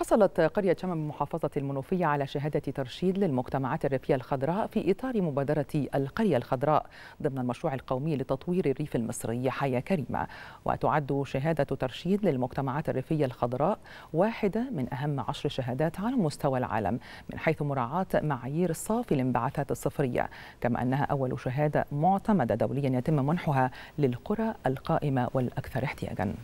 حصلت قرية شمم محافظة المنوفية على شهادة ترشيد للمجتمعات الريفية الخضراء في إطار مبادرة القرية الخضراء ضمن المشروع القومي لتطوير الريف المصري حياة كريمة وتعد شهادة ترشيد للمجتمعات الريفية الخضراء واحدة من أهم عشر شهادات على مستوى العالم من حيث مراعاة معايير صافي الانبعاثات الصفرية كما أنها أول شهادة معتمدة دوليا يتم منحها للقرى القائمة والأكثر احتياجاً